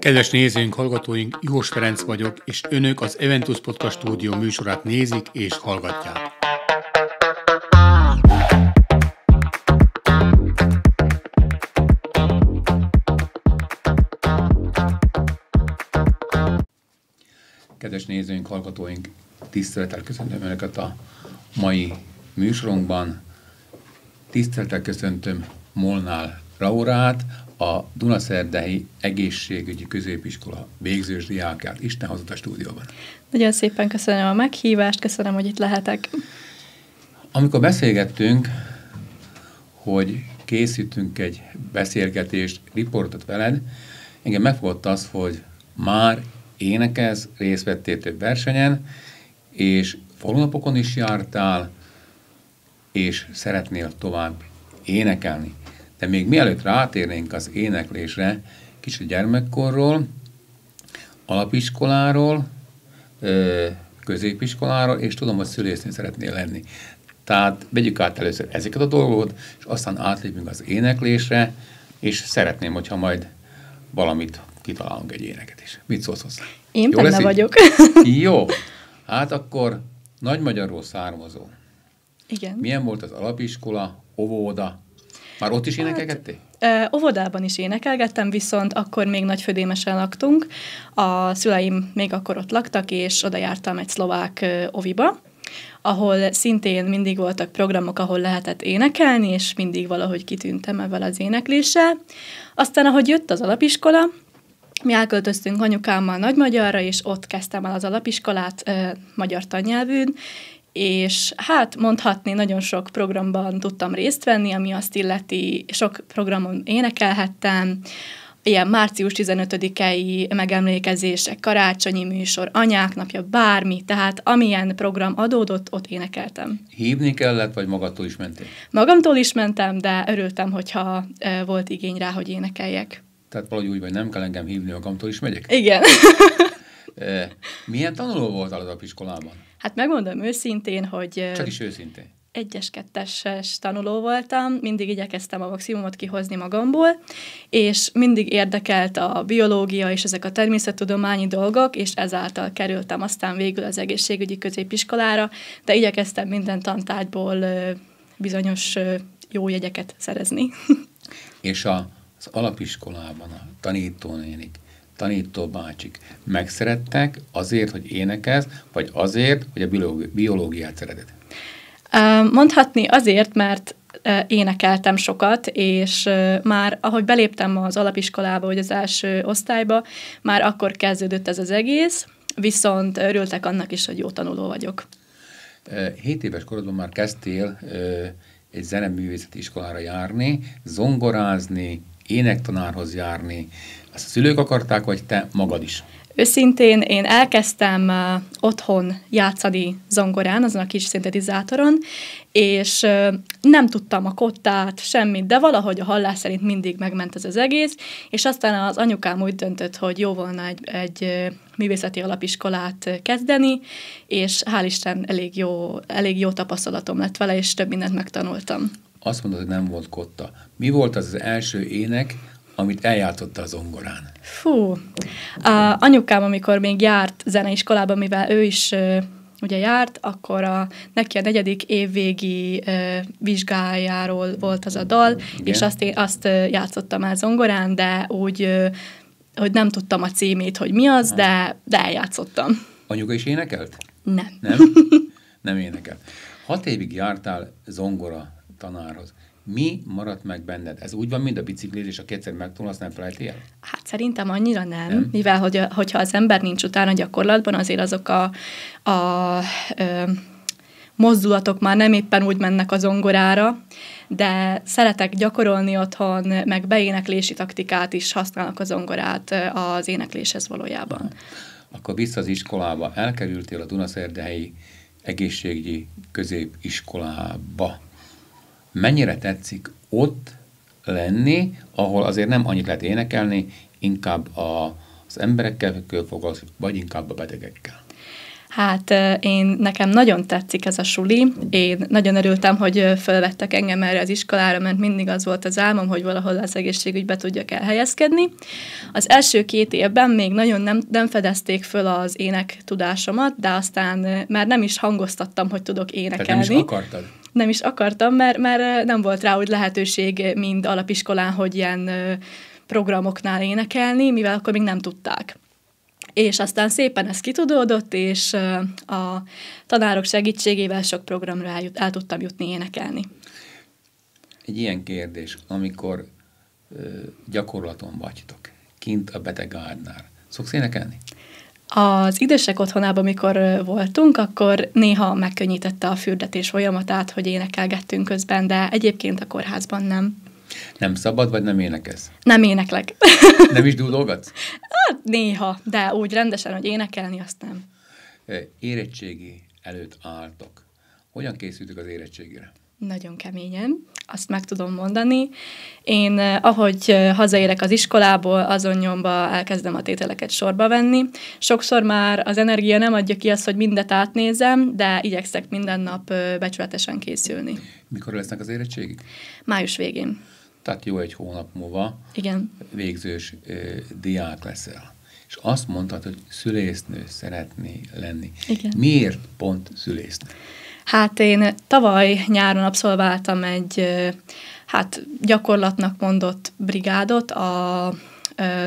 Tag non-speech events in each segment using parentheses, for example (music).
Kedves nézőink, hallgatóink, Jós Ferenc vagyok, és önök az Eventus Podcast stúdió műsorát nézik és hallgatják. Kedves nézőink, hallgatóink, tisztelettel köszöntöm Önöket a mai műsorunkban. Tisztelettel köszöntöm Molnár Raurát a Dunaszerdei Egészségügyi Középiskola végzős diákját. Isten hozott a stúdióban. Nagyon szépen köszönöm a meghívást, köszönöm, hogy itt lehetek. Amikor beszélgettünk, hogy készítünk egy beszélgetést, riportot veled, engem megfogott az, hogy már énekez, részt vettél több versenyen, és falunapokon is jártál, és szeretnél tovább énekelni. De még mielőtt rátérnénk az éneklésre, kicsit gyermekkorról, alapiskoláról, középiskoláról, és tudom, hogy szülésznő szeretnél lenni. Tehát vegyük át először ezeket a dolgot, és aztán átlépünk az éneklésre, és szeretném, hogyha majd valamit kitalálunk egy éneket is. Mit szólsz hozzá? Én Jó benne vagyok. (laughs) Jó. Hát akkor nagy magyarról származó. Igen. Milyen volt az alapiskola, óvoda, már ott is hát, énekelgettél? Hát, óvodában is énekelgettem, viszont akkor még nagyfödémesen laktunk. A szüleim még akkor ott laktak, és oda jártam egy szlovák oviba, ahol szintén mindig voltak programok, ahol lehetett énekelni, és mindig valahogy kitűntem ebben az énekléssel. Aztán, ahogy jött az alapiskola, mi elköltöztünk anyukámmal Nagymagyarra, és ott kezdtem el az alapiskolát ö, magyar tannyelvűn, és hát mondhatni, nagyon sok programban tudtam részt venni, ami azt illeti, sok programon énekelhettem, ilyen március 15-i megemlékezések, karácsonyi műsor, anyák napja, bármi, tehát amilyen program adódott, ott énekeltem. Hívni kellett, vagy magattól is mentél? Magamtól is mentem, de örültem, hogyha volt igény rá, hogy énekeljek. Tehát valahogy úgy vagy, nem kell engem hívni, magamtól is megyek? Igen. Milyen tanuló voltál az apiskolában? Hát megmondom őszintén, hogy... Csak is őszintén. Egyes-kettes tanuló voltam, mindig igyekeztem a maximumot kihozni magamból, és mindig érdekelt a biológia és ezek a természettudományi dolgok, és ezáltal kerültem aztán végül az egészségügyi középiskolára, de igyekeztem minden tantárgyból bizonyos jó jegyeket szerezni. (laughs) és a, az alapiskolában a tanítónénik tanító bácsik megszerettek azért, hogy énekez, vagy azért, hogy a biológiát szereted? Mondhatni azért, mert énekeltem sokat, és már ahogy beléptem az alapiskolába, vagy az első osztályba, már akkor kezdődött ez az egész, viszont örültek annak is, hogy jó tanuló vagyok. Hét éves korodban már kezdtél egy zeneművészeti iskolára járni, zongorázni, énektanárhoz járni, ezt a szülők akarták, vagy te magad is? Őszintén én elkezdtem uh, otthon játszani zongorán, azon a kis szintetizátoron, és uh, nem tudtam a kottát, semmit, de valahogy a hallás szerint mindig megment ez az egész, és aztán az anyukám úgy döntött, hogy jó volna egy, egy uh, művészeti alapiskolát kezdeni, és hál' Isten elég jó, elég jó tapasztalatom lett vele, és több mindent megtanultam. Azt mondod, hogy nem volt kotta. Mi volt az, az első ének, amit eljátotta az ongorán? Fú, a anyukám, amikor még járt zeneiskolában, mivel ő is ugye járt, akkor a, neki a negyedik évvégi ö, vizsgájáról volt az a dal, Igen. és azt, én, azt játszottam el zongorán, de úgy, ö, hogy nem tudtam a címét, hogy mi az, de, de eljátszottam. Anyuka is énekelt? Nem. Nem? (laughs) Nem énekelt. Hat évig jártál zongora tanárhoz mi maradt meg benned? Ez úgy van, mint a biciklizés, a kétszer azt nem felejti el? Hát szerintem annyira nem, nem? mivel hogy, hogyha az ember nincs utána gyakorlatban, azért azok a, a ö, mozdulatok már nem éppen úgy mennek az ongorára, de szeretek gyakorolni otthon, meg beéneklési taktikát is használok az ongorát az énekléshez valójában. Akkor vissza az iskolába. Elkerültél a Dunaszerdehelyi egészségügyi középiskolába mennyire tetszik ott lenni, ahol azért nem annyit lehet énekelni, inkább a, az emberekkel foglalkozni, vagy inkább a betegekkel. Hát én, nekem nagyon tetszik ez a suli, én nagyon örültem, hogy felvettek engem erre az iskolára, mert mindig az volt az álmom, hogy valahol az egészségügybe tudjak elhelyezkedni. Az első két évben még nagyon nem, nem fedezték föl az ének tudásomat, de aztán már nem is hangoztattam, hogy tudok énekelni. Tehát nem is akartad? nem is akartam, mert, mert nem volt rá úgy lehetőség mind alapiskolán, hogy ilyen programoknál énekelni, mivel akkor még nem tudták. És aztán szépen ez kitudódott, és a tanárok segítségével sok programra eljut, el tudtam jutni énekelni. Egy ilyen kérdés, amikor ö, gyakorlaton vagytok, kint a beteggárdnál, szoksz énekelni? Az idősek otthonában, amikor voltunk, akkor néha megkönnyítette a fürdetés folyamatát, hogy énekelgettünk közben, de egyébként a kórházban nem. Nem szabad, vagy nem énekelsz? Nem éneklek. (laughs) nem is dúdolgatsz? Hát néha, de úgy rendesen, hogy énekelni, azt nem. Érettségi előtt álltok. Hogyan készültük az érettségére? Nagyon keményen, azt meg tudom mondani. Én eh, ahogy eh, hazaérek az iskolából, azon nyomba elkezdem a tételeket sorba venni. Sokszor már az energia nem adja ki azt, hogy mindet átnézem, de igyekszek minden nap eh, becsületesen készülni. Mikor lesznek az érettségik? Május végén. Tehát jó egy hónap múlva Igen. végzős ö, diák leszel. És azt mondtad, hogy szülésznő szeretné lenni. Igen. Miért pont szülésznő? Hát én tavaly nyáron abszolváltam egy hát gyakorlatnak mondott brigádot a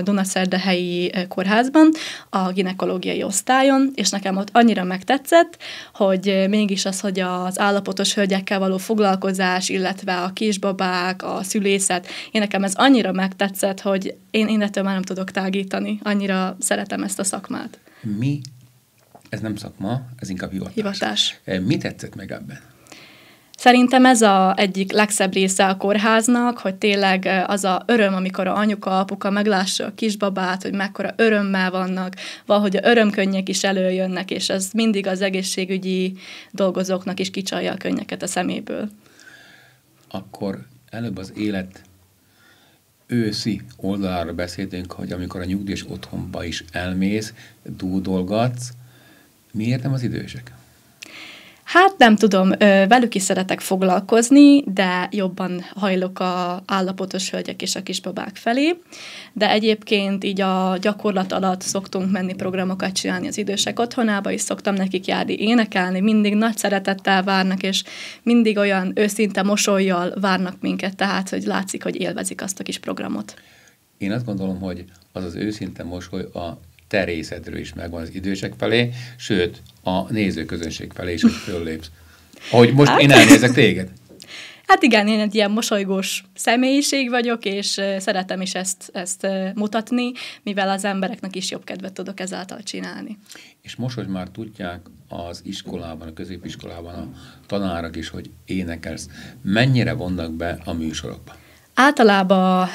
Dunaszerdahelyi kórházban, a ginekológiai osztályon, és nekem ott annyira megtetszett, hogy mégis az, hogy az állapotos hölgyekkel való foglalkozás, illetve a kisbabák, a szülészet, én nekem ez annyira megtetszett, hogy én, én már nem tudok tágítani, annyira szeretem ezt a szakmát. Mi ez nem szakma, ez inkább hivatás. hivatás. E, mi tetszett meg ebben? Szerintem ez a egyik legszebb része a kórháznak, hogy tényleg e, az a öröm, amikor a anyuka, apuka meglássa a kisbabát, hogy mekkora örömmel vannak, valahogy a örömkönnyek is előjönnek, és ez mindig az egészségügyi dolgozóknak is kicsalja a könnyeket a szeméből. Akkor előbb az élet őszi oldalára beszéltünk, hogy amikor a nyugdíjas otthonba is elmész, dúdolgatsz, Miért nem az idősek? Hát nem tudom, velük is szeretek foglalkozni, de jobban hajlok a állapotos hölgyek és a kisbabák felé. De egyébként így a gyakorlat alatt szoktunk menni programokat csinálni az idősek otthonába, és szoktam nekik járni énekelni, mindig nagy szeretettel várnak, és mindig olyan őszinte mosolyjal várnak minket, tehát hogy látszik, hogy élvezik azt a kis programot. Én azt gondolom, hogy az az őszinte mosoly a te részedről is megvan az idősek felé, sőt, a nézőközönség felé is, hogy föllépsz. Ahogy most hát? én elnézek téged. Hát igen, én egy ilyen mosolygós személyiség vagyok, és szeretem is ezt, ezt mutatni, mivel az embereknek is jobb kedvet tudok ezáltal csinálni. És most, hogy már tudják az iskolában, a középiskolában a tanárok is, hogy énekelsz, mennyire vonnak be a műsorokba? Általában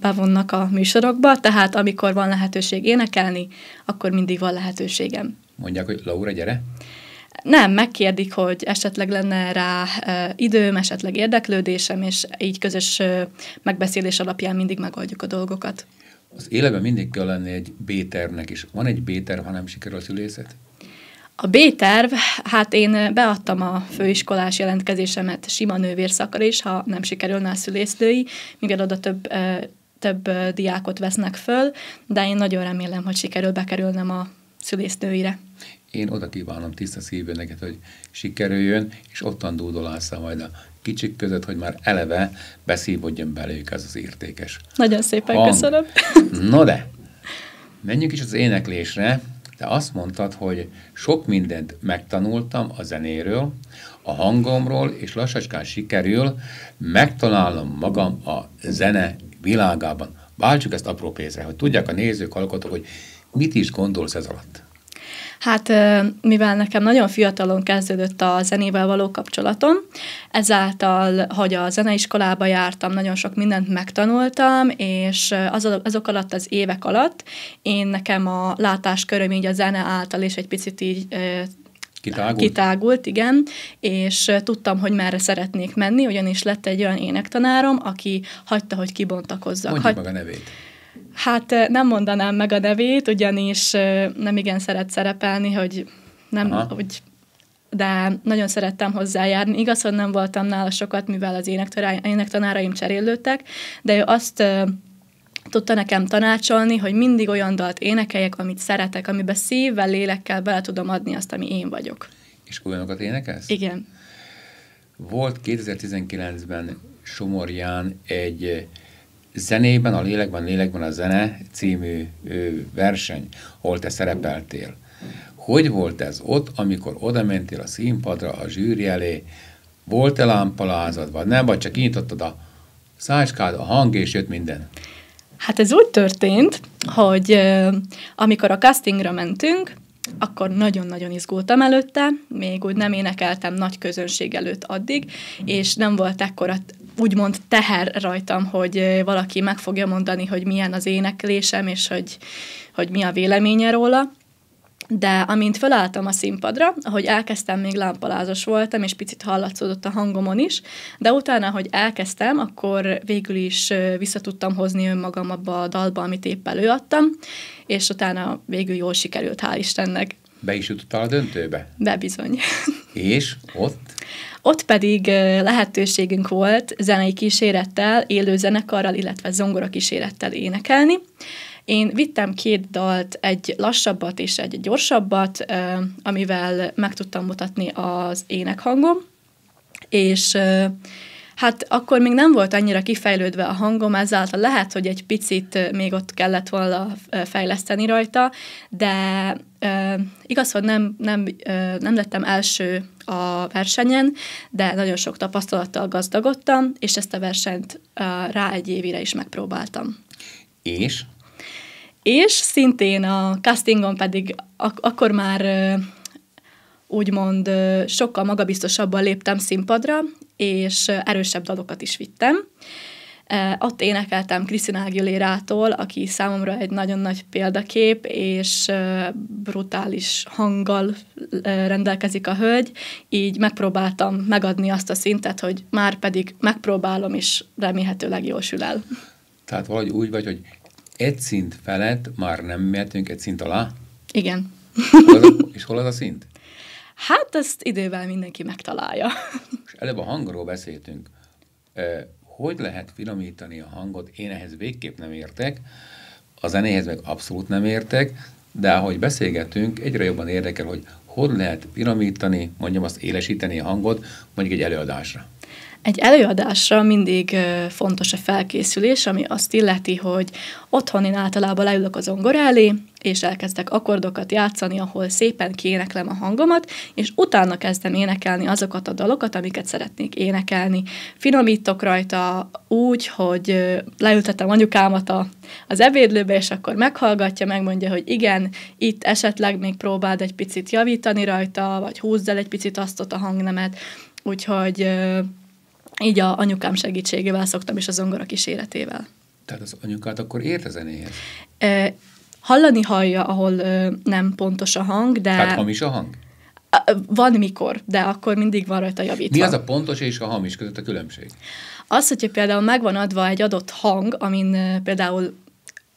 bevonnak a műsorokba, tehát amikor van lehetőség énekelni, akkor mindig van lehetőségem. Mondják, hogy Laura, gyere? Nem, megkérdik, hogy esetleg lenne rá időm, esetleg érdeklődésem, és így közös megbeszélés alapján mindig megoldjuk a dolgokat. Az életben mindig kell lenni egy B-tervnek is. Van egy B-terv, ha nem sikerül a szülészet? A B-terv, hát én beadtam a főiskolás jelentkezésemet sima nővérszakra is, ha nem sikerülne a szülésznői, mivel oda több több diákot vesznek föl, de én nagyon remélem, hogy sikerül bekerülnem a szülésznőire. Én oda kívánom tiszta szívő neked, hogy sikerüljön, és ottan dúdolásza majd a kicsik között, hogy már eleve beszívodjon belőjük ez az értékes. Nagyon szépen Hang. köszönöm. Na de, menjünk is az éneklésre. Te azt mondtad, hogy sok mindent megtanultam a zenéről, a hangomról, és lassacskán sikerül megtalálnom magam a zene világában. Váltsuk ezt apró pénzre, hogy tudják a nézők, hallgatók, hogy mit is gondolsz ez alatt. Hát mivel nekem nagyon fiatalon kezdődött a zenével való kapcsolatom, ezáltal, hogy a zeneiskolába jártam, nagyon sok mindent megtanultam, és azok alatt az évek alatt én nekem a látásköröm így a zene által is egy picit így Kitágult? Kitágult, igen, és tudtam, hogy merre szeretnék menni, ugyanis lett egy olyan énektanárom, aki hagyta, hogy kibontakozzak. Mondjuk Hagy... meg a nevét. Hát nem mondanám meg a nevét, ugyanis nem igen szeret szerepelni, hogy nem, Aha. hogy de nagyon szerettem hozzájárni. Igaz, hogy nem voltam nála sokat, mivel az énektanáraim cserélődtek, de ő azt tudta nekem tanácsolni, hogy mindig olyan dalt énekeljek, amit szeretek, amiben szívvel, lélekkel bele tudom adni azt, ami én vagyok. És olyanokat énekelsz? Igen. Volt 2019-ben Somorján egy zenében, a lélekben, a lélekben a zene című verseny, ahol te szerepeltél. Hogy volt ez ott, amikor odamentél a színpadra, a zsűri elé, volt-e lámpalázad, vagy nem, vagy csak kinyitottad a szácskád, a hang, és jött minden? Hát ez úgy történt, hogy amikor a castingra mentünk, akkor nagyon-nagyon izgultam előtte, még úgy nem énekeltem nagy közönség előtt addig, és nem volt ekkora úgymond teher rajtam, hogy valaki meg fogja mondani, hogy milyen az éneklésem, és hogy, hogy mi a véleménye róla. De amint felálltam a színpadra, ahogy elkezdtem, még lámpalázos voltam, és picit hallatszódott a hangomon is, de utána, hogy elkezdtem, akkor végül is visszatudtam hozni önmagam abba a dalba, amit épp előadtam, és utána végül jól sikerült, hál' Istennek. Be is jutottál a döntőbe? Be bizony. (laughs) És ott? Ott pedig lehetőségünk volt zenei kísérettel, élő zenekarral, illetve zongora kísérettel énekelni. Én vittem két dalt, egy lassabbat és egy gyorsabbat, amivel meg tudtam mutatni az énekhangom, és Hát akkor még nem volt annyira kifejlődve a hangom, ezáltal lehet, hogy egy picit még ott kellett volna fejleszteni rajta, de igaz, hogy nem, nem, nem lettem első a versenyen, de nagyon sok tapasztalattal gazdagodtam, és ezt a versenyt rá egy évire is megpróbáltam. És? És szintén a castingon pedig ak- akkor már úgymond sokkal magabiztosabban léptem színpadra, és erősebb dalokat is vittem. Ott énekeltem Krisztina aguilera aki számomra egy nagyon nagy példakép, és brutális hanggal rendelkezik a hölgy, így megpróbáltam megadni azt a szintet, hogy már pedig megpróbálom, és remélhetőleg sül el. Tehát valahogy úgy vagy, hogy egy szint felett már nem mehetünk egy szint alá? Igen. Hol a, és hol az a szint? Hát ezt idővel mindenki megtalálja. És előbb a hangról beszéltünk. Hogy lehet finomítani a hangot? Én ehhez végképp nem értek, a zenéhez meg abszolút nem értek, de ahogy beszélgetünk, egyre jobban érdekel, hogy hogy lehet piramítani, mondjam azt, élesíteni a hangot, mondjuk egy előadásra. Egy előadásra mindig fontos a felkészülés, ami azt illeti, hogy otthon én általában leülök az zongora elé, és elkezdek akkordokat játszani, ahol szépen kéneklem a hangomat, és utána kezdem énekelni azokat a dalokat, amiket szeretnék énekelni. Finomítok rajta úgy, hogy leültetem anyukámat a, az ebédlőbe, és akkor meghallgatja, megmondja, hogy igen, itt esetleg még próbáld egy picit javítani rajta, vagy húzd el egy picit azt a hangnemet, úgyhogy így a anyukám segítségével szoktam, és a zongora kíséretével. Tehát az anyukát akkor ért a zenéhez? E, hallani hallja, ahol nem pontos a hang, de... Tehát hamis a hang? Van mikor, de akkor mindig van rajta javítva. Mi az a pontos és a hamis között a különbség? Az, hogyha például megvan adva egy adott hang, amin például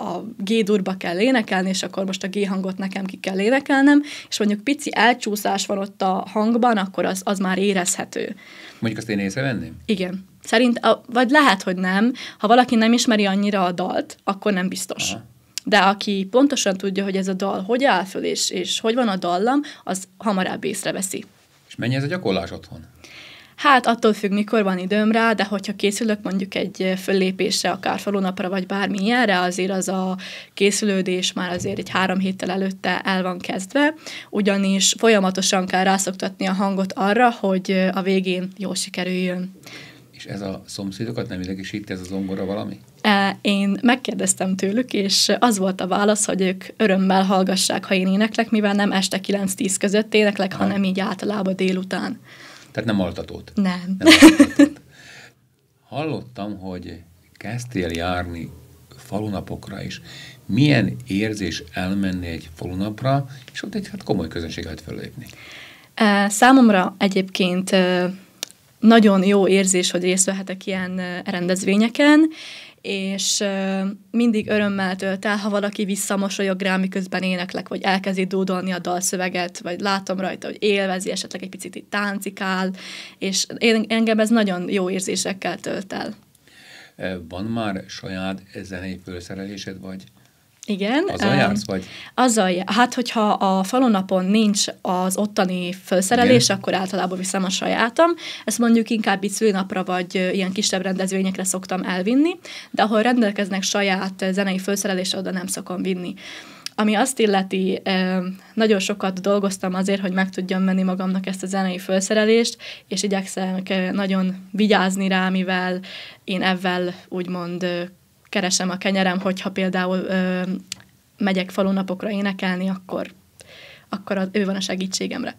a G-durba kell énekelni, és akkor most a G hangot nekem ki kell énekelnem, és mondjuk pici elcsúszás van ott a hangban, akkor az, az már érezhető. Mondjuk azt én észrevenném? Igen. Szerint, a, vagy lehet, hogy nem. Ha valaki nem ismeri annyira a dalt, akkor nem biztos. Aha. De aki pontosan tudja, hogy ez a dal hogy áll föl, és, és hogy van a dallam, az hamarabb észreveszi. És mennyi ez a gyakorlás otthon? Hát attól függ, mikor van időm rá, de hogyha készülök mondjuk egy eh, föllépésre, akár falunapra, vagy bármi ilyenre, azért az a készülődés már azért egy három héttel előtte el van kezdve, ugyanis folyamatosan kell rászoktatni a hangot arra, hogy eh, a végén jól sikerüljön. És ez a szomszédokat nem idegesít, ez az zongora valami? E, én megkérdeztem tőlük, és az volt a válasz, hogy ők örömmel hallgassák, ha én éneklek, mivel nem este 9-10 között éneklek, ha. hanem így általában délután. Tehát nem altatót. Nem. nem altatót. Hallottam, hogy kezdtél járni falunapokra is. Milyen érzés elmenni egy falunapra, és ott egy hát komoly közönség lehet fölépni? Számomra egyébként nagyon jó érzés, hogy részt vehetek ilyen rendezvényeken, és mindig örömmel tölt el, ha valaki visszamosolyog rá, miközben éneklek, vagy elkezdi dúdolni a dalszöveget, vagy látom rajta, hogy élvezi, esetleg egy picit itt táncikál, és én, engem ez nagyon jó érzésekkel tölt el. Van már saját zenei fölszerelésed, vagy igen. Azzal jársz, vagy? Azzal, hát hogyha a falonapon nincs az ottani felszerelés, Igen. akkor általában viszem a sajátom. Ezt mondjuk inkább itt szülinapra, vagy ilyen kisebb rendezvényekre szoktam elvinni, de ahol rendelkeznek saját zenei felszerelésre, oda nem szokom vinni. Ami azt illeti, nagyon sokat dolgoztam azért, hogy meg tudjam menni magamnak ezt a zenei felszerelést, és igyekszem nagyon vigyázni rá, mivel én ebben úgymond keresem a kenyerem, hogyha például ö, megyek falunapokra énekelni, akkor, akkor az, ő van a segítségemre.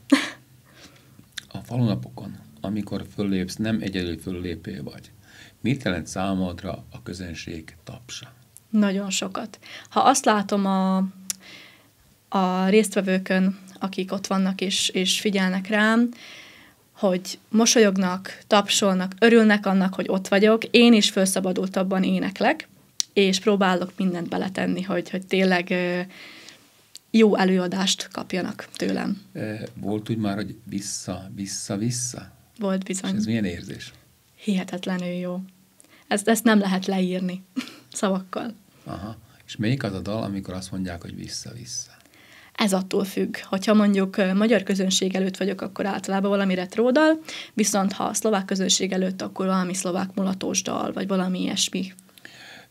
a falunapokon, amikor föllépsz, nem egyedül föllépő vagy. Mit jelent számodra a közönség tapsa? Nagyon sokat. Ha azt látom a, a résztvevőkön, akik ott vannak és, és figyelnek rám, hogy mosolyognak, tapsolnak, örülnek annak, hogy ott vagyok, én is felszabadultabban éneklek, és próbálok mindent beletenni, hogy, hogy tényleg jó előadást kapjanak tőlem. Volt úgy már, hogy vissza, vissza, vissza? Volt bizony. És ez milyen érzés? Hihetetlenül jó. Ezt, ezt nem lehet leírni (laughs) szavakkal. Aha. És melyik az a dal, amikor azt mondják, hogy vissza-vissza? Ez attól függ. Hogyha mondjuk magyar közönség előtt vagyok, akkor általában valami retródal, viszont ha szlovák közönség előtt, akkor valami szlovák mulatós dal, vagy valami ilyesmi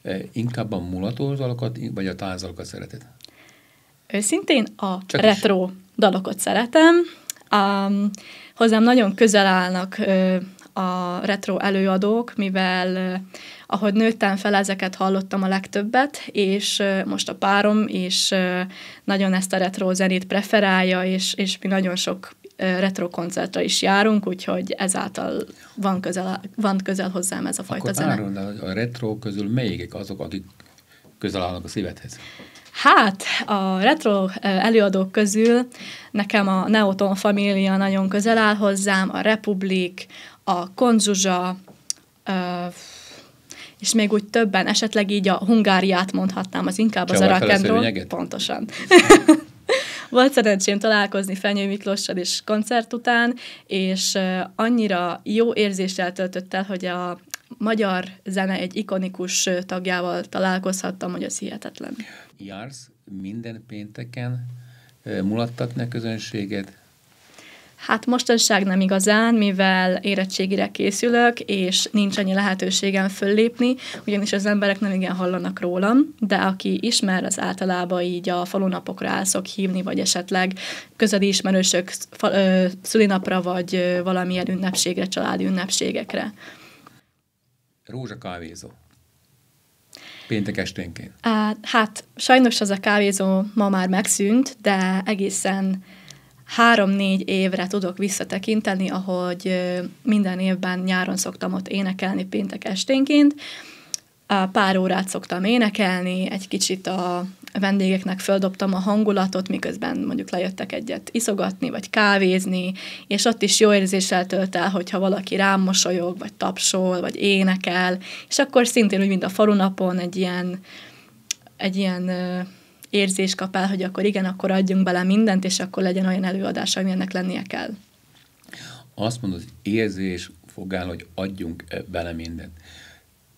Eh, inkább a mulatós dalokat, vagy a tánzalokat szereted? Őszintén a Csak retro is. dalokat szeretem. Um, hozzám nagyon közel állnak a retro előadók, mivel ahogy nőttem fel, ezeket hallottam a legtöbbet, és most a párom is nagyon ezt a retro zenét preferálja, és, és mi nagyon sok retro koncertre is járunk, úgyhogy ezáltal van közel, van közel hozzám ez a fajta Akkor zene. Áron, a retro közül melyikek azok, akik közel állnak a szívedhez? Hát, a retro előadók közül nekem a Neoton Família nagyon közel áll hozzám, a Republik, a Konzsuzsa, és még úgy többen, esetleg így a Hungáriát mondhatnám, az inkább Csavar az a Pontosan. (laughs) Volt szerencsém találkozni Fenyő Miklossal is koncert után, és annyira jó érzéssel töltött el, hogy a magyar zene egy ikonikus tagjával találkozhattam, hogy az hihetetlen. Jársz minden pénteken mulattatni a közönséget? Hát mostanság nem igazán, mivel érettségire készülök, és nincs annyi lehetőségem föllépni, ugyanis az emberek nem igen hallanak rólam, de aki ismer, az általában így a falunapokra el szok hívni, vagy esetleg közeli ismerősök fal, ö, szülinapra, vagy valamilyen ünnepségre, családi ünnepségekre. Rózsa kávézó. Péntek esténként. Hát sajnos az a kávézó ma már megszűnt, de egészen három-négy évre tudok visszatekinteni, ahogy minden évben nyáron szoktam ott énekelni péntek esténként. Pár órát szoktam énekelni, egy kicsit a vendégeknek földobtam a hangulatot, miközben mondjuk lejöttek egyet iszogatni, vagy kávézni, és ott is jó érzéssel tölt el, hogyha valaki rám mosolyog, vagy tapsol, vagy énekel, és akkor szintén úgy, mint a falunapon egy ilyen, egy ilyen érzés kap el, hogy akkor igen, akkor adjunk bele mindent, és akkor legyen olyan előadás, ami ennek lennie kell. Azt mondod, érzés fogál, hogy adjunk eh, bele mindent.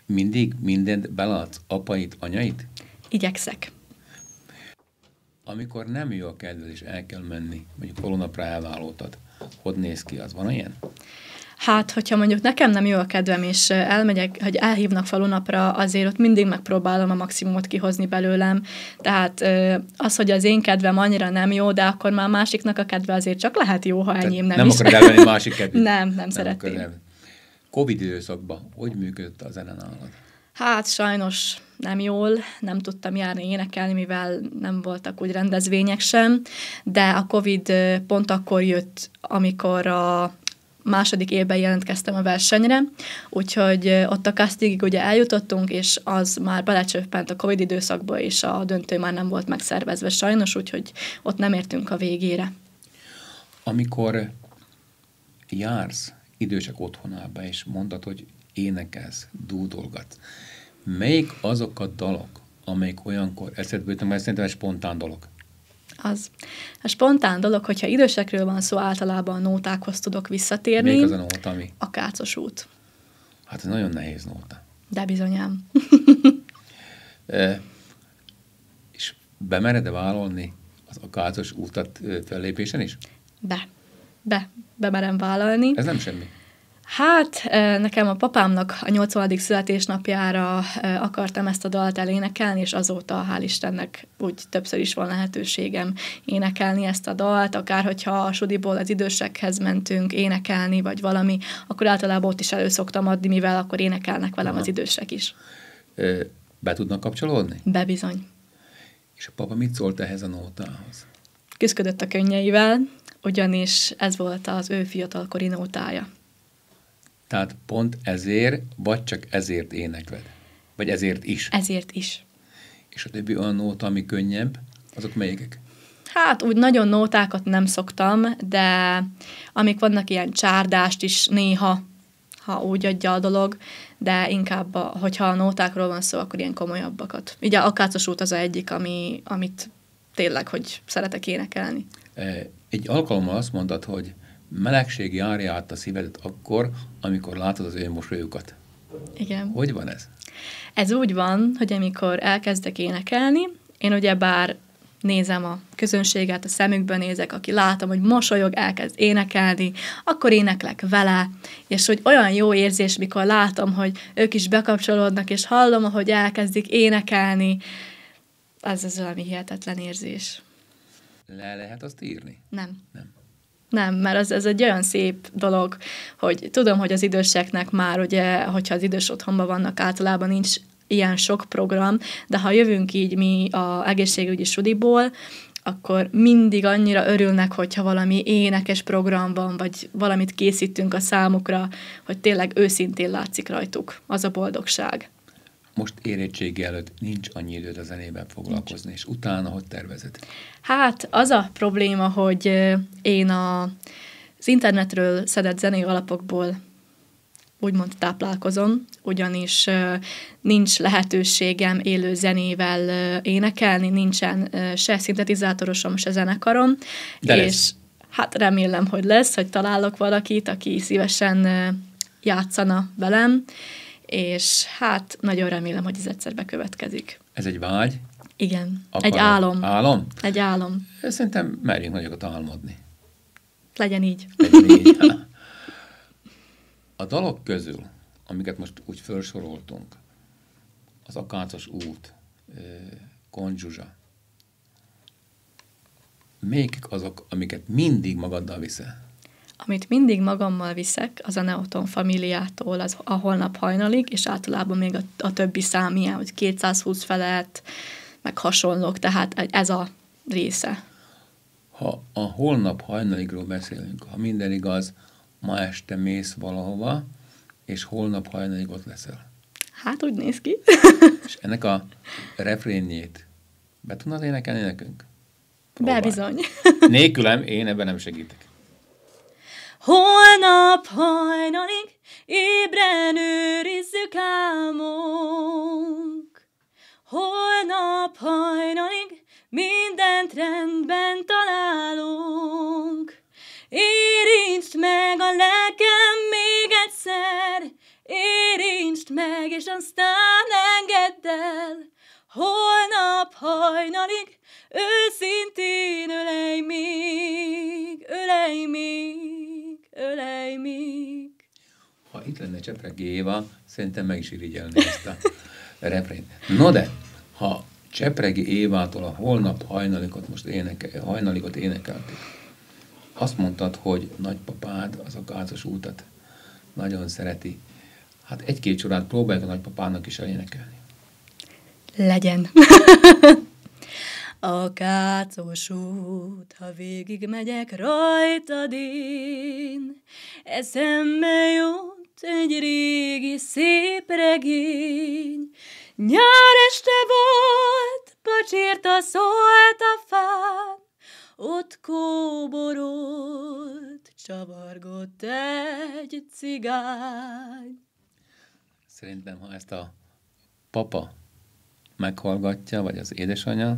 Mindig mindent beleadsz, apait, anyait? Igyekszek. Amikor nem jó a kedved, és el kell menni, mondjuk holnapra elvállaltad, hogy néz ki az? Van ilyen? Hát, hogyha mondjuk nekem nem jó a kedvem, és elmegyek, hogy elhívnak falunapra, azért ott mindig megpróbálom a maximumot kihozni belőlem. Tehát az, hogy az én kedvem annyira nem jó, de akkor már a másiknak a kedve azért csak lehet jó, ha enyém nem, nem is. Nem akarod (laughs) elvenni másik kedvét? nem, nem, nem szeretném. Covid időszakban hogy működött a zene nálad? Hát sajnos nem jól, nem tudtam járni énekelni, mivel nem voltak úgy rendezvények sem, de a Covid pont akkor jött, amikor a második évben jelentkeztem a versenyre, úgyhogy ott a castingig ugye eljutottunk, és az már belecsöppent a Covid időszakba, és a döntő már nem volt megszervezve sajnos, úgyhogy ott nem értünk a végére. Amikor jársz idősek otthonába, és mondod, hogy énekelsz, dúdolgat. melyik azok a dalok, amelyik olyankor ezt jutnak, mert szerintem egy spontán dolog az. A spontán dolog, hogyha idősekről van szó, általában a nótákhoz tudok visszatérni. Még az a nóta mi? A kácos út. Hát ez nagyon nehéz nóta. De bizonyám. (laughs) e, és bemered-e vállalni az a kácos útat eh, fellépésen is? Be. Be. Bemerem vállalni. Ez nem semmi. Hát, nekem a papámnak a 80. születésnapjára akartam ezt a dalt elénekelni, és azóta, hál' Istennek, úgy többször is van lehetőségem énekelni ezt a dalt, akár hogyha a sudiból az idősekhez mentünk énekelni, vagy valami, akkor általában ott is elő szoktam adni, mivel akkor énekelnek velem Aha. az idősek is. Be tudnak kapcsolódni? Be bizony. És a papa mit szólt ehhez a nótához? Küzdött a könnyeivel, ugyanis ez volt az ő fiatalkori nótája. Tehát pont ezért, vagy csak ezért énekled? Vagy ezért is? Ezért is. És a többi olyan nóta, ami könnyebb, azok melyikek? Hát úgy nagyon nótákat nem szoktam, de amik vannak ilyen csárdást is néha, ha úgy adja a dolog, de inkább, a, hogyha a nótákról van szó, akkor ilyen komolyabbakat. Ugye a kácos út az a egyik, ami, amit tényleg, hogy szeretek énekelni. Eh, egy alkalommal azt mondtad, hogy melegség járja át a szívedet akkor, amikor látod az ő mosolyukat. Igen. Hogy van ez? Ez úgy van, hogy amikor elkezdek énekelni, én ugye bár nézem a közönséget, a szemükben nézek, aki látom, hogy mosolyog, elkezd énekelni, akkor éneklek vele, és hogy olyan jó érzés, mikor látom, hogy ők is bekapcsolódnak, és hallom, hogy elkezdik énekelni, az az valami hihetetlen érzés. Le lehet azt írni? Nem. Nem. Nem, mert ez, ez egy olyan szép dolog, hogy tudom, hogy az időseknek már ugye, hogyha az idős otthonban vannak, általában nincs ilyen sok program, de ha jövünk így mi a egészségügyi sudiból, akkor mindig annyira örülnek, hogyha valami énekes program van, vagy valamit készítünk a számukra, hogy tényleg őszintén látszik rajtuk az a boldogság most érettségi előtt nincs annyi időd a zenében foglalkozni, nincs. és utána hogy tervezed? Hát az a probléma, hogy én a, az internetről szedett zenei alapokból úgymond táplálkozom, ugyanis nincs lehetőségem élő zenével énekelni, nincsen se szintetizátorosom, se zenekarom. De és lesz. hát remélem, hogy lesz, hogy találok valakit, aki szívesen játszana velem, és hát nagyon remélem, hogy ez egyszer bekövetkezik. Ez egy vágy? Igen. Akarat. Egy álom. Álom? Egy álom. Szerintem merjünk nagyokat álmodni. Legyen így. Legyen így. A dalok közül, amiket most úgy felsoroltunk, az Akácos út, Konzsuzsa, melyik azok, amiket mindig magaddal viszel? Amit mindig magammal viszek, az a Neoton familiától az a holnap hajnalig, és általában még a, a többi szám ilyen, hogy 220 felett, meg hasonlók, tehát ez a része. Ha a holnap hajnaligról beszélünk, ha minden igaz, ma este mész valahova, és holnap hajnalig ott leszel. Hát úgy néz ki. és ennek a refrénjét be tudnád énekelni nekünk? Próbálj. Be bizony. Nélkülem én ebben nem segítek. Holnap hajnalig ébren őrizzük álmunk. Holnap hajnalig mindent rendben találunk. Érintsd meg a lelkem még egyszer, érintsd meg, és aztán engedd el. Holnap hajnalig őszintén ölej még, ölej még ölej még. Ha itt lenne Csepre Géva, szerintem meg is irigyelni ezt a refrént. No de, ha Csepregi Évától a holnap hajnalikot most éneke, hajnalikot énekelték, azt mondtad, hogy nagypapád az a gázos útat nagyon szereti. Hát egy-két sorát próbálják a nagypapának is elénekelni. Legyen. (laughs) A kácos út, ha végig megyek rajtad én, eszembe jut egy régi szép regény. Nyár este volt, pacsírta szólt a fán, ott kóborolt, csavargott egy cigány. Szerintem, ha ezt a papa meghallgatja, vagy az édesanyja,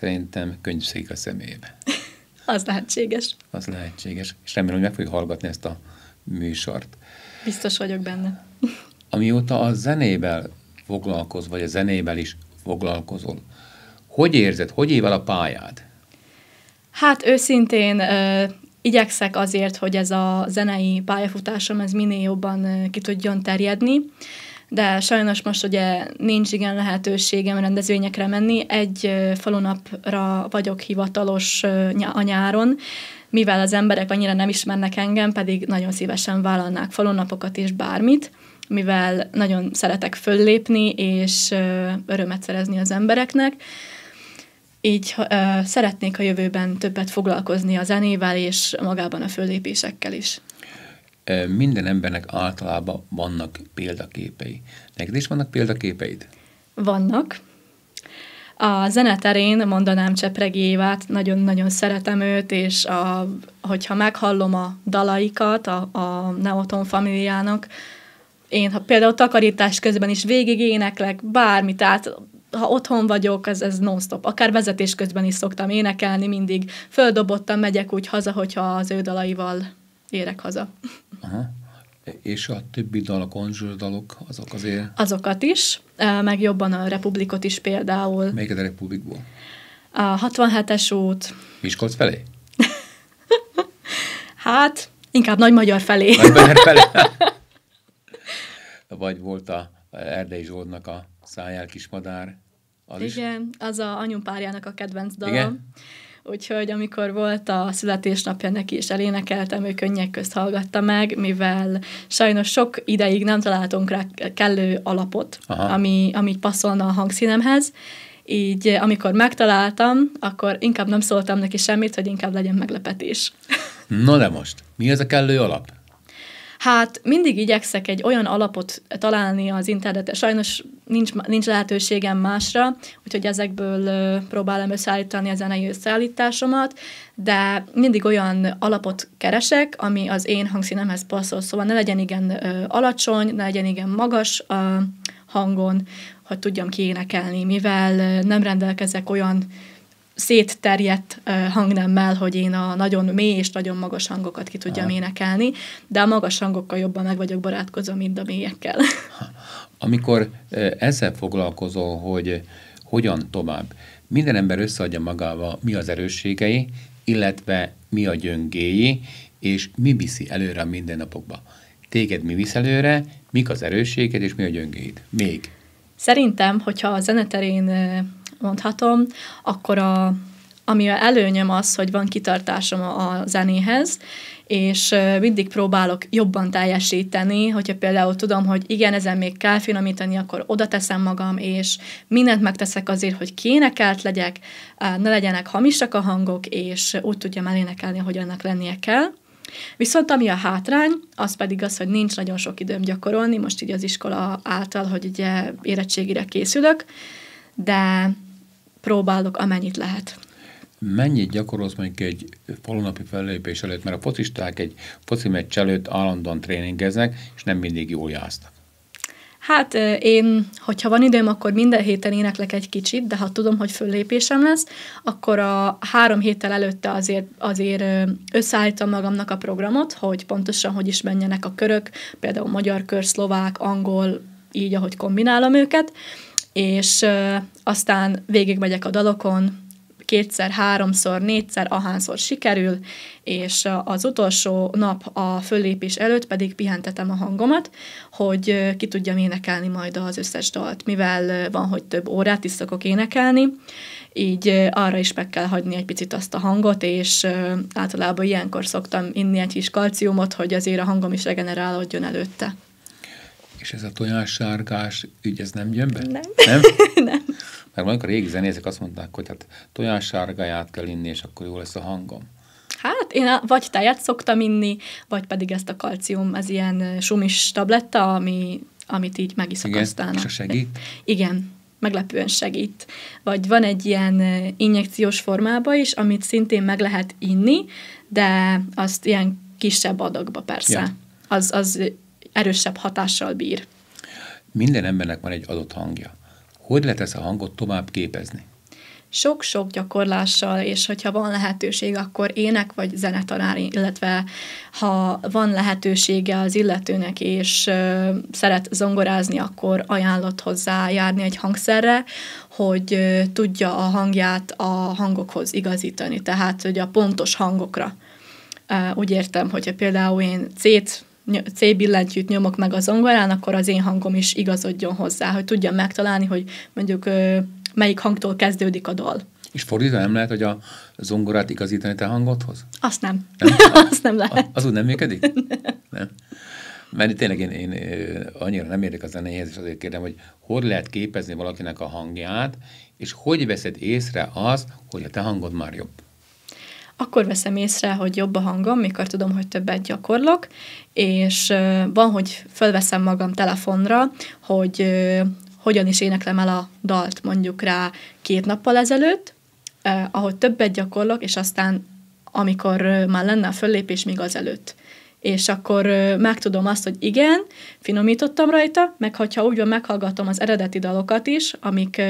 Szerintem könyvszik a szemébe. (laughs) az lehetséges. Az lehetséges. És remélem, hogy meg fogjuk hallgatni ezt a műsort. Biztos vagyok benne. (laughs) Amióta a zenével foglalkoz vagy a zenével is foglalkozol, hogy érzed, hogy évvel a pályád? Hát őszintén ö, igyekszek azért, hogy ez a zenei pályafutásom ez minél jobban ö, ki tudjon terjedni de sajnos most ugye nincs igen lehetőségem rendezvényekre menni. Egy falunapra vagyok hivatalos a nyáron, mivel az emberek annyira nem ismernek engem, pedig nagyon szívesen vállalnák falunapokat és bármit, mivel nagyon szeretek föllépni és örömet szerezni az embereknek. Így szeretnék a jövőben többet foglalkozni a zenével és magában a föllépésekkel is minden embernek általában vannak példaképei. Neked is vannak példaképeid? Vannak. A zeneterén mondanám Csepregi Évát, nagyon-nagyon szeretem őt, és a, hogyha meghallom a dalaikat a, a Neoton familiának, én ha például takarítás közben is végig éneklek, bármit, tehát ha otthon vagyok, ez, ez non-stop. Akár vezetés közben is szoktam énekelni mindig. Földobottan megyek úgy haza, hogyha az ő dalaival érek haza. Aha. És a többi dalok, konzsúr dalok, azok azért? Azokat is, meg jobban a Republikot is például. Melyiket a Republikból? A 67-es út. Miskolc felé? (laughs) hát, inkább Nagy Magyar felé. Nagy Magyar felé. (laughs) Vagy volt a Erdei Zsoltnak a Szájjel kismadár. Az Igen, is. az a anyumpárjának a kedvenc dala. Igen? Úgyhogy amikor volt a születésnapja neki és elénekeltem, ő könnyek közt hallgatta meg, mivel sajnos sok ideig nem találtunk rá kellő alapot, Aha. ami, ami passzolna a hangszínemhez, így eh, amikor megtaláltam, akkor inkább nem szóltam neki semmit, hogy inkább legyen meglepetés. Na de most, mi ez a kellő alap? Hát mindig igyekszek egy olyan alapot találni az internetre, Sajnos nincs, nincs lehetőségem másra, úgyhogy ezekből próbálom összeállítani a zenei összeállításomat, de mindig olyan alapot keresek, ami az én hangszínemhez passzol, szóval ne legyen igen alacsony, ne legyen igen magas a hangon, hogy tudjam kiénekelni, mivel nem rendelkezek olyan szétterjedt hangnemmel, hogy én a nagyon mély és nagyon magas hangokat ki tudjam ha. énekelni, de a magas hangokkal jobban meg vagyok barátkozva, mint a mélyekkel. (laughs) Amikor ezzel foglalkozol, hogy hogyan tovább, minden ember összeadja magával, mi az erősségei, illetve mi a gyöngéi, és mi viszi előre a mindennapokba. Téged mi visz előre, mik az erősséged, és mi a gyöngéid? Még. Szerintem, hogyha a zeneterén mondhatom, akkor a, ami a előnyöm az, hogy van kitartásom a zenéhez, és mindig próbálok jobban teljesíteni, hogyha például tudom, hogy igen, ezen még kell finomítani, akkor oda teszem magam, és mindent megteszek azért, hogy kénekelt legyek, ne legyenek hamisak a hangok, és úgy tudjam elénekelni, hogy annak lennie kell. Viszont ami a hátrány, az pedig az, hogy nincs nagyon sok időm gyakorolni, most így az iskola által, hogy ugye érettségire készülök, de próbálok, amennyit lehet. Mennyit gyakorolsz mondjuk egy falunapi fellépés előtt, mert a focisták egy foci meccs előtt állandóan tréningeznek, és nem mindig jól jáztak. Hát én, hogyha van időm, akkor minden héten éneklek egy kicsit, de ha tudom, hogy föllépésem lesz, akkor a három héttel előtte azért, azért összeállítom magamnak a programot, hogy pontosan hogy is menjenek a körök, például magyar kör, szlovák, angol, így, ahogy kombinálom őket, és aztán végigmegyek a dalokon, kétszer, háromszor, négyszer, ahányszor sikerül, és az utolsó nap a föllépés előtt pedig pihentetem a hangomat, hogy ki tudjam énekelni majd az összes dalt, mivel van, hogy több órát is szokok énekelni, így arra is meg kell hagyni egy picit azt a hangot, és általában ilyenkor szoktam inni egy kis kalciumot, hogy azért a hangom is regenerálódjon előtte. És ez a tojássárgás ügy, ez nem jön be? Nem. Nem? (laughs) nem. Mert amikor régi zenészek azt mondták, hogy hát tojássárgáját kell inni, és akkor jó lesz a hangom. Hát én a, vagy tejet szoktam inni, vagy pedig ezt a kalcium, ez ilyen sumis tabletta, ami, amit így megiszok Igen, aztán. És a segít? Igen, meglepően segít. Vagy van egy ilyen injekciós formába is, amit szintén meg lehet inni, de azt ilyen kisebb adagba persze. Ja. Az, az erősebb hatással bír. Minden embernek van egy adott hangja. Hogy lehet ezt a hangot tovább képezni? sok-sok gyakorlással, és hogyha van lehetőség, akkor ének vagy zenetanár, illetve ha van lehetősége az illetőnek, és ö, szeret zongorázni, akkor ajánlott hozzá járni egy hangszerre, hogy ö, tudja a hangját a hangokhoz igazítani, tehát hogy a pontos hangokra. Ö, úgy értem, hogyha például én C-t C billentyűt nyomok meg a zongorán, akkor az én hangom is igazodjon hozzá, hogy tudjam megtalálni, hogy mondjuk melyik hangtól kezdődik a dal. És fordítva nem lehet, hogy a zongorát igazítani te hangodhoz? Azt nem. nem? (laughs) Azt nem lehet. Az úgy nem működik? (laughs) nem. Mert tényleg én, én annyira nem érdek a zenéhez, és azért kérdem, hogy hol lehet képezni valakinek a hangját, és hogy veszed észre az, hogy a te hangod már jobb? akkor veszem észre, hogy jobb a hangom, mikor tudom, hogy többet gyakorlok, és van, hogy fölveszem magam telefonra, hogy hogyan is éneklem el a dalt mondjuk rá két nappal ezelőtt, ahogy többet gyakorlok, és aztán amikor már lenne a föllépés, még azelőtt és akkor megtudom azt, hogy igen, finomítottam rajta, meg hogyha úgy van, meghallgatom az eredeti dalokat is, amik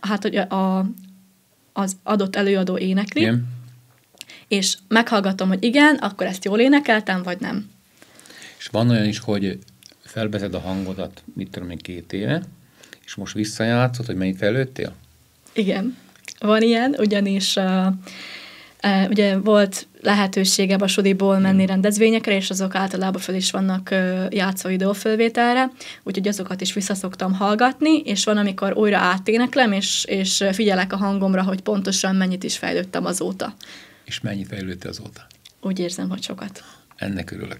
hát hogy a, az adott előadó énekli, igen és meghallgatom, hogy igen, akkor ezt jól énekeltem, vagy nem. És van olyan is, hogy felbezed a hangodat, mit tudom én, két éve, és most visszajátszod, hogy mennyit fejlődtél? Igen, van ilyen, ugyanis uh, uh, ugye volt lehetőségem a Sudiból menni hmm. rendezvényekre, és azok általában föl is vannak uh, játszó időfölvételre, úgyhogy azokat is visszaszoktam hallgatni, és van, amikor újra áténeklem, és, és figyelek a hangomra, hogy pontosan mennyit is fejlődtem azóta. És mennyit fejlődte azóta? Úgy érzem, hogy sokat. Ennek örülök.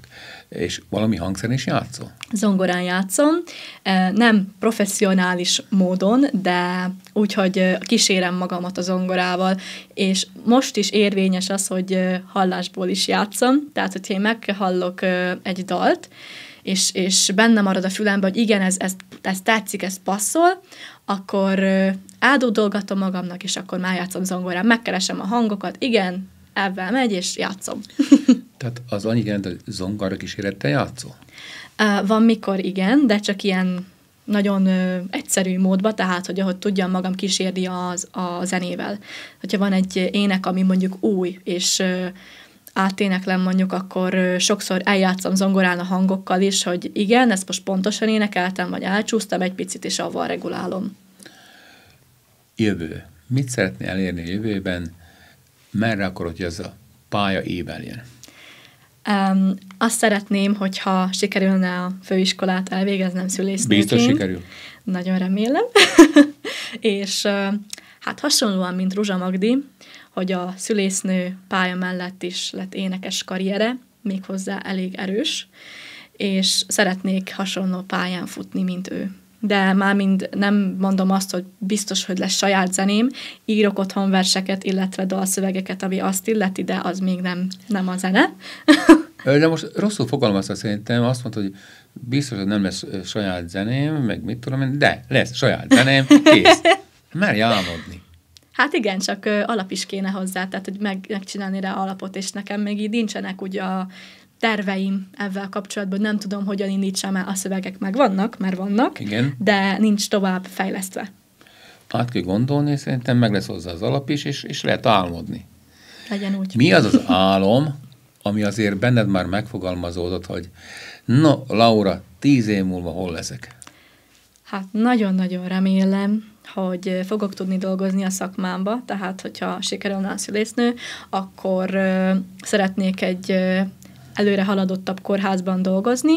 És valami hangszeren is játszol? Zongorán játszom. Nem professzionális módon, de úgyhogy kísérem magamat a zongorával, és most is érvényes az, hogy hallásból is játszom. Tehát, hogyha én meghallok egy dalt, és, és benne marad a fülembe, hogy igen, ez, ez, ez tetszik, ez passzol, akkor áldódolgatom magamnak, és akkor már játszom zongorán, megkeresem a hangokat, igen, ebben megy, és játszom. (laughs) Tehát az annyi jelent, hogy zongora kísérettel játszol? Van mikor igen, de csak ilyen nagyon ö, egyszerű módba, tehát, hogy ahogy tudjam magam kísérni az, a zenével. Hogyha van egy ének, ami mondjuk új, és ö, áténeklem mondjuk, akkor ö, sokszor eljátszom zongorán a hangokkal is, hogy igen, ezt most pontosan énekeltem, vagy elcsúsztam egy picit, és avval regulálom. Jövő. Mit szeretné elérni a jövőben? merre akkor, hogy ez a pálya éveljen? Um, azt szeretném, hogyha sikerülne a főiskolát elvégeznem szülésznek. Biztos sikerül. Nagyon remélem. (laughs) és hát hasonlóan, mint Ruzsa Magdi, hogy a szülésznő pálya mellett is lett énekes karriere, méghozzá elég erős, és szeretnék hasonló pályán futni, mint ő de már mind nem mondom azt, hogy biztos, hogy lesz saját zeném, írok otthon verseket, illetve dalszövegeket, ami azt illeti, de az még nem, nem a zene. de most rosszul fogalmazta szerintem, azt mondta, hogy biztos, hogy nem lesz saját zeném, meg mit tudom én, de lesz saját zeném, kész. Merj álmodni. Hát igen, csak alap is kéne hozzá, tehát hogy meg, megcsinálni rá alapot, és nekem még így nincsenek ugye. a terveim ezzel kapcsolatban, nem tudom, hogyan indítsam el, a szövegek meg vannak, mert vannak, Igen. de nincs tovább fejlesztve. Át kell gondolni, szerintem meg lesz hozzá az alap is, és, és lehet álmodni. Legyen úgy. Mi az az álom, ami azért benned már megfogalmazódott, hogy no, Laura, tíz év múlva hol leszek? Hát nagyon-nagyon remélem, hogy fogok tudni dolgozni a szakmámba, tehát hogyha sikerülne a szülésznő, akkor szeretnék egy előre haladottabb kórházban dolgozni,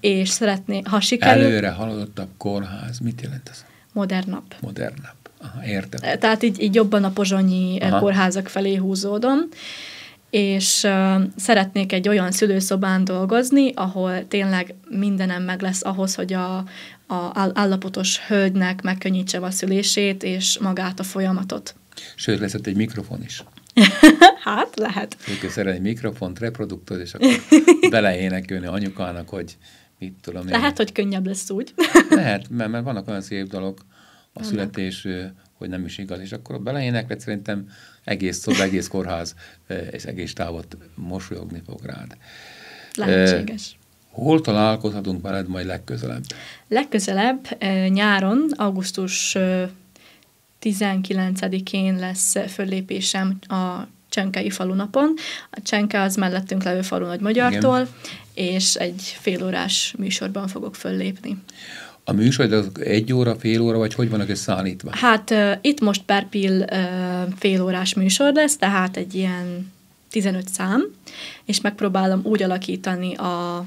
és szeretné, ha sikerül... Előre haladottabb kórház, mit jelent ez? Modernabb. Modernabb. Aha, értem. E, tehát így, így jobban a pozsonyi e, Aha. kórházak felé húzódom, és uh, szeretnék egy olyan szülőszobán dolgozni, ahol tényleg mindenem meg lesz ahhoz, hogy a, a állapotos hölgynek megkönnyítse a szülését és magát a folyamatot. Sőt, lesz ott egy mikrofon is. (laughs) hát, lehet. Köszönöm egy mikrofont, reproduktor, és akkor (laughs) beleénekülni anyukának, hogy mit tudom én. Lehet, hogy könnyebb lesz úgy. (laughs) lehet, mert, mert vannak olyan szép dalok, a születés, hogy nem is igaz, és akkor beleénekeled, szerintem egész szoba, egész kórház és egész távot mosolyogni fog rád. Lehetséges. Hol találkozhatunk veled majd legközelebb? Legközelebb nyáron, augusztus 19-én lesz föllépésem a Csenkei falunapon. A Csenke az mellettünk levő falu nagy magyartól, Igen. és egy félórás műsorban fogok föllépni. A műsor az egy óra, fél óra, vagy hogy vannak ez számítva? Hát uh, itt most per pill uh, órás műsor lesz, tehát egy ilyen 15 szám, és megpróbálom úgy alakítani a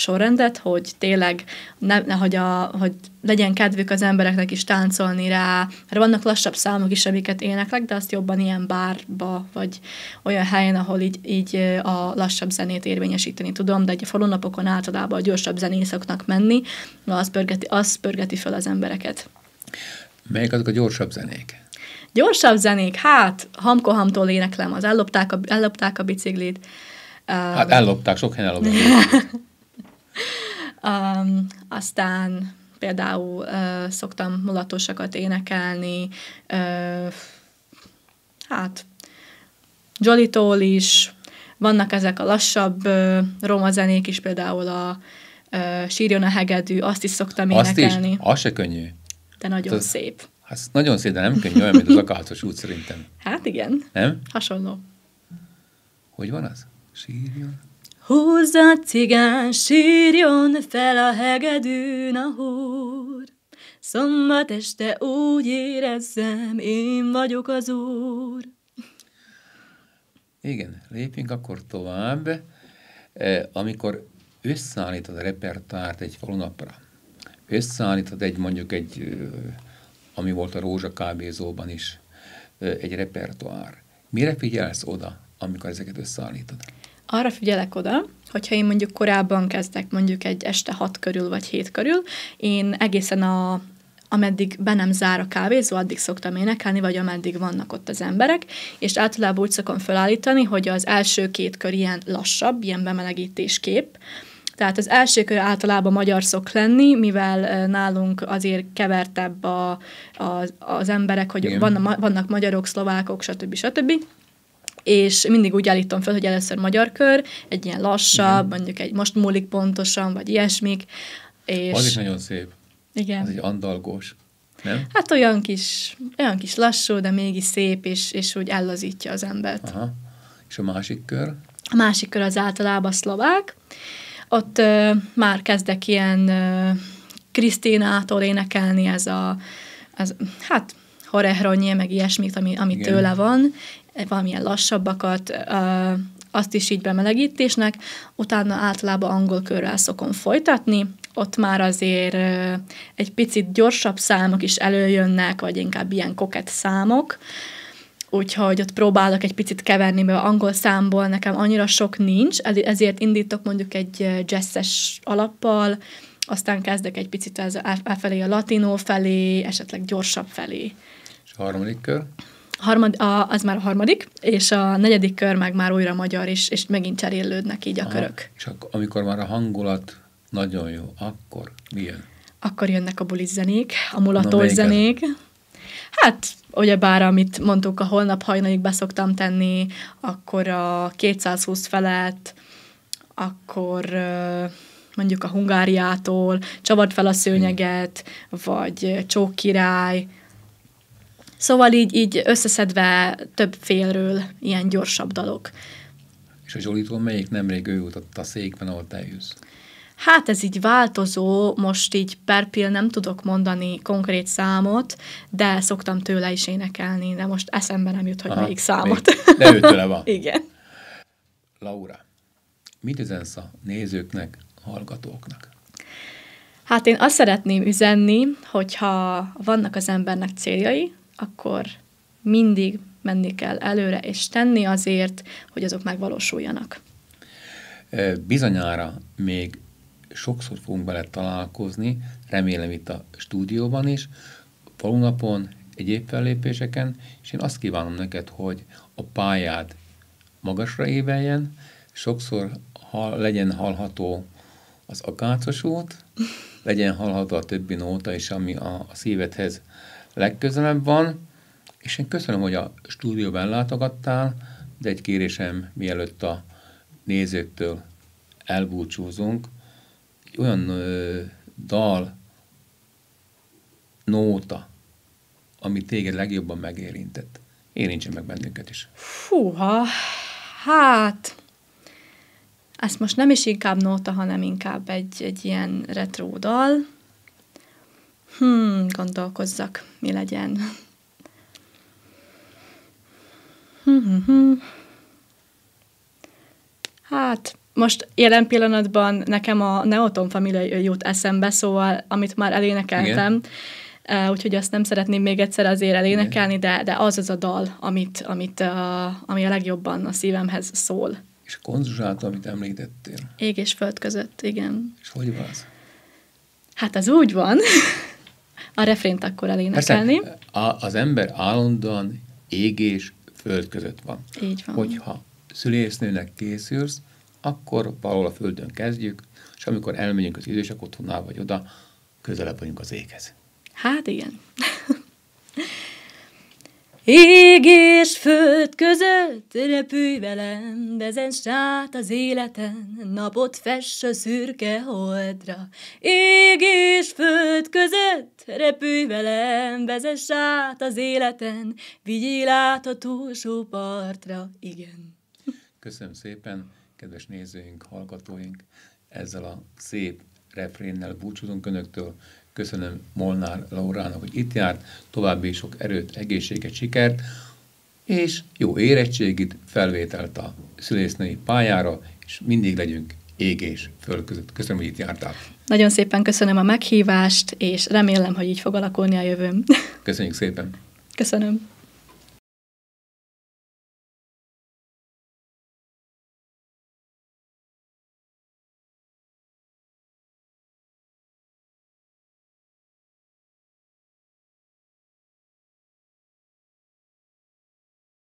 sorrendet, hogy tényleg ne, ne hogy, a, hogy legyen kedvük az embereknek is táncolni rá, mert vannak lassabb számok is, amiket éneklek, de azt jobban ilyen bárba, vagy olyan helyen, ahol így, így a lassabb zenét érvényesíteni tudom, de egy a falunapokon általában a gyorsabb zenészoknak menni, az pörgeti, az pörgeti fel az embereket. Melyik azok a gyorsabb zenék? Gyorsabb zenék, hát, hamkohamtól éneklem, az ellopták a, ellopták a biciklit. Hát um, ellopták, sok helyen ellopták. (laughs) Um, aztán például uh, szoktam mulatosakat énekelni, uh, hát jolly is, vannak ezek a lassabb uh, roma zenék is, például a uh, Sírjon a hegedű, azt is szoktam azt énekelni. Is? Az se könnyű. De nagyon hát az, szép. Hát nagyon szép, de nem könnyű, olyan, mint az Akácos út szerintem. Hát igen. Nem? Hasonló. Hogy van az? Sírjon? Húzza cigán, sírjon fel a hegedűn a húr. Szombat este úgy érezzem, én vagyok az úr. Igen, lépjünk akkor tovább. E, amikor összeállítod a repertoárt egy falunapra, összeállítod egy mondjuk egy, ami volt a Rózsa kávézóban is, egy repertoár. Mire figyelsz oda, amikor ezeket összeállítod? arra figyelek oda, hogyha én mondjuk korábban kezdek, mondjuk egy este hat körül vagy hét körül, én egészen a, ameddig be nem zár a kávézó, addig szoktam énekelni, vagy ameddig vannak ott az emberek, és általában úgy szokom felállítani, hogy az első két kör ilyen lassabb, ilyen kép, tehát az első kör általában magyar szok lenni, mivel nálunk azért kevertebb a, a, az emberek, hogy vannak, vannak magyarok, szlovákok, stb. stb és mindig úgy állítom fel, hogy először magyar kör, egy ilyen lassabb, igen. mondjuk egy most múlik pontosan, vagy ilyesmik. És... Az is nagyon szép. Igen. Az egy andalgós. Nem? Hát olyan kis, olyan kis lassú, de mégis szép, és, és úgy ellazítja az embert. Aha. És a másik kör? A másik kör az általában szlovák. Ott ö, már kezdek ilyen ö, Krisztinától énekelni ez a, ez, hát Horehronyi, meg ilyesmit, ami, ami tőle van, valamilyen lassabbakat, azt is így bemelegítésnek, utána általában angol körrel szokom folytatni, ott már azért egy picit gyorsabb számok is előjönnek, vagy inkább ilyen koket számok, úgyhogy ott próbálok egy picit keverni, mert angol számból nekem annyira sok nincs, ezért indítok mondjuk egy jazzes alappal, aztán kezdek egy picit ez felé a latinó felé, esetleg gyorsabb felé. És a harmadik kör? harmad, a, az már a harmadik, és a negyedik kör meg már újra magyar, és, és megint cserélődnek így a Aha, körök. Csak amikor már a hangulat nagyon jó, akkor mi Akkor jönnek a bulizenék, a mulatos zenék. Az? Hát, ugyebár, amit mondtuk, a holnap hajnalig beszoktam tenni, akkor a 220 felett, akkor mondjuk a Hungáriától, Csavard fel a szőnyeget, vagy csókirály, király, Szóval így, így összeszedve több félről ilyen gyorsabb dalok. És a Zsolitól melyik nemrég ő jutott a székben, ahol te jössz? Hát ez így változó, most így per pill nem tudok mondani konkrét számot, de szoktam tőle is énekelni, de most eszembe nem jut, hogy Aha, melyik számot. Még. De tőle van. (laughs) Igen. Laura, mit üzensz a nézőknek, hallgatóknak? Hát én azt szeretném üzenni, hogyha vannak az embernek céljai, akkor mindig menni kell előre, és tenni azért, hogy azok megvalósuljanak. Bizonyára még sokszor fogunk bele találkozni, remélem itt a stúdióban is, falunapon, egyéb fellépéseken, és én azt kívánom neked, hogy a pályád magasra éveljen, sokszor ha legyen hallható az akácos út, legyen hallható a többi nóta is, ami a, a szívedhez legközelebb van, és én köszönöm, hogy a stúdióban látogattál, de egy kérésem, mielőtt a nézőktől elbúcsúzunk, egy olyan ö, dal, nóta, ami téged legjobban megérintett. Érintsen meg bennünket is. Fúha, hát... Ez most nem is inkább nóta, hanem inkább egy, egy ilyen retro dal. Hmm, gondolkozzak, mi legyen. Hmm, hmm, hmm. Hát, most jelen pillanatban nekem a Neoton Family jut eszembe, szóval amit már elénekeltem, Igen. Eh, úgyhogy azt nem szeretném még egyszer azért elénekelni, de, de az az a dal, amit, amit, a, eh, ami a legjobban a szívemhez szól. És konzuzsát, amit említettél. Ég és föld között, igen. És hogy van az? Hát az úgy van a refrént akkor elénekelni. Persze, az ember állandóan égés föld között van. Így van. Hogyha szülésznőnek készülsz, akkor valahol a földön kezdjük, és amikor elmegyünk az idősek otthonnál vagy oda, közelebb vagyunk az éghez. Hát igen. (laughs) Ég és föld között repülj velem, vezess át az életen, napot fess a szürke holdra. Ég és föld között repülj velem, vezess át az életen, vigyél át a túlsó partra. Igen. Köszönöm szépen, kedves nézőink, hallgatóink, ezzel a szép refrénnel búcsúzunk önöktől. Köszönöm Molnár Laurának, hogy itt járt, további sok erőt, egészséget, sikert, és jó érettségit, felvételt a szülésznői pályára, és mindig legyünk égés föl között. Köszönöm, hogy itt jártál. Nagyon szépen köszönöm a meghívást, és remélem, hogy így fog alakulni a jövőm. (laughs) Köszönjük szépen. Köszönöm.